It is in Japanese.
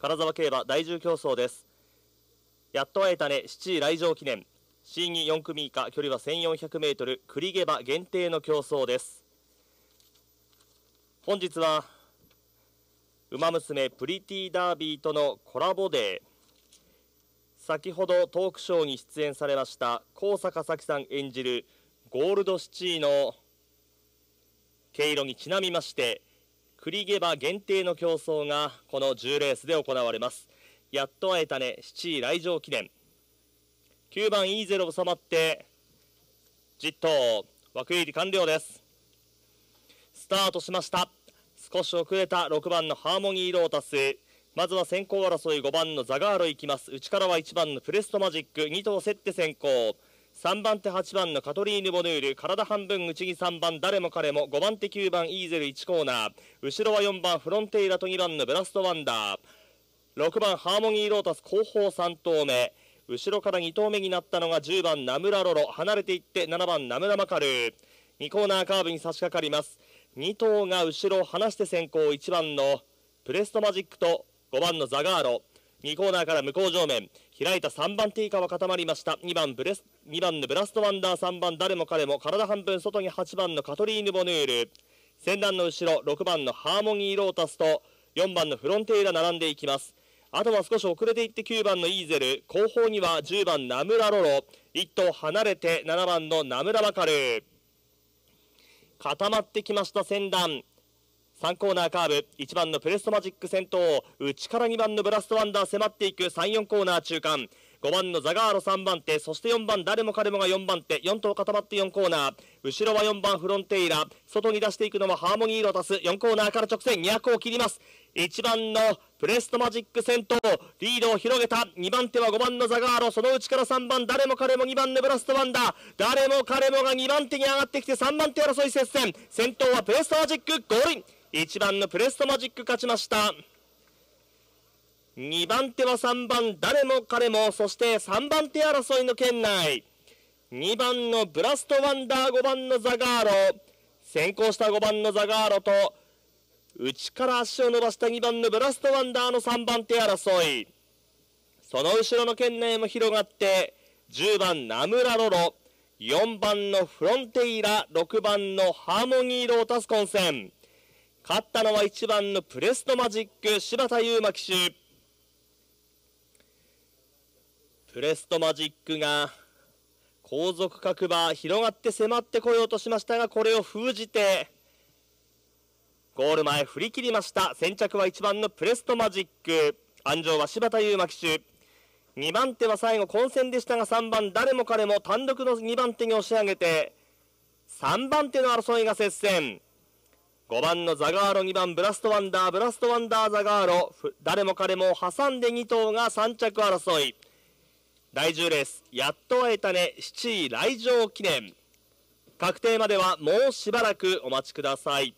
金沢競馬第1競争ですやっと会えたね7位来場記念 C24 組以下距離は 1400m 栗毛馬限定の競争です本日は馬娘プリティダービーとのコラボデー先ほどトークショーに出演されました高坂咲さん演じるゴールドシチーの毛色にちなみましてクリゲバ限定の競争がこの10レースで行われますやっと会えたね7位来場記念9番 E0 収まって10頭枠入り完了ですスタートしました少し遅れた6番のハーモニーロータスまずは先行争い5番のザガーロいきます内からは1番のプレストマジック2頭競って先行3番手8番のカトリーヌ・ボヌール体半分内木3番誰も彼も5番手9番イーゼル1コーナー後ろは4番フロンテイラと2番のブラストワンダー6番ハーモニー・ロータス後方3投目後ろから2投目になったのが10番ナムラロロ離れていって7番ナムラマカル2コーナーカーブに差し掛かります2頭が後ろを離して先行1番のプレストマジックと5番のザガーロ2コーナーから向こう正面開いた3番手以下は固まりました2番ブレス2番のブラストワンダー3番誰も彼も体半分外に8番のカトリーヌ・ボヌール先団の後ろ6番のハーモニー・ロータスと4番のフロンテイラ並んでいきますあとは少し遅れていって9番のイーゼル後方には10番ナムラ・ロロ1頭離れて7番のナムラ・バカル固まってきました先団3コーナーカーブ1番のプレストマジック先頭内から2番のブラストワンダー迫っていく34コーナー中間5番のザガーロ3番手そして4番誰も彼もが4番手4頭固まって4コーナー後ろは4番フロンテイラ外に出していくのはハーモニーロタス4コーナーから直線200を切ります1番のプレストマジック先頭リードを広げた2番手は5番のザガーロその内から3番誰も彼も2番のブラストワンダー誰も彼もが2番手に上がってきて3番手争い接戦先頭はプレストマジックゴールイン1番のプレストマジック勝ちました2番手は3番誰も彼もそして3番手争いの圏内2番のブラストワンダー5番のザガーロ先行した5番のザガーロと内から足を伸ばした2番のブラストワンダーの3番手争いその後ろの圏内も広がって10番ナムラロロ4番のフロンテイラ6番のハーモニーロータス混戦勝ったのは1番のプレストマジック柴田優馬騎手プレストマジックが後続各馬広がって迫ってこようとしましたがこれを封じてゴール前振り切りました先着は1番のプレストマジック安城は柴田優馬騎手2番手は最後混戦でしたが3番誰も彼も単独の2番手に押し上げて3番手の争いが接戦5番のザガーロ2番ブラストワンダー、ブラストワンダーザガーロ、誰も彼も挟んで2頭が3着争い。第10レース、やっと会えたね、7位来場記念。確定まではもうしばらくお待ちください。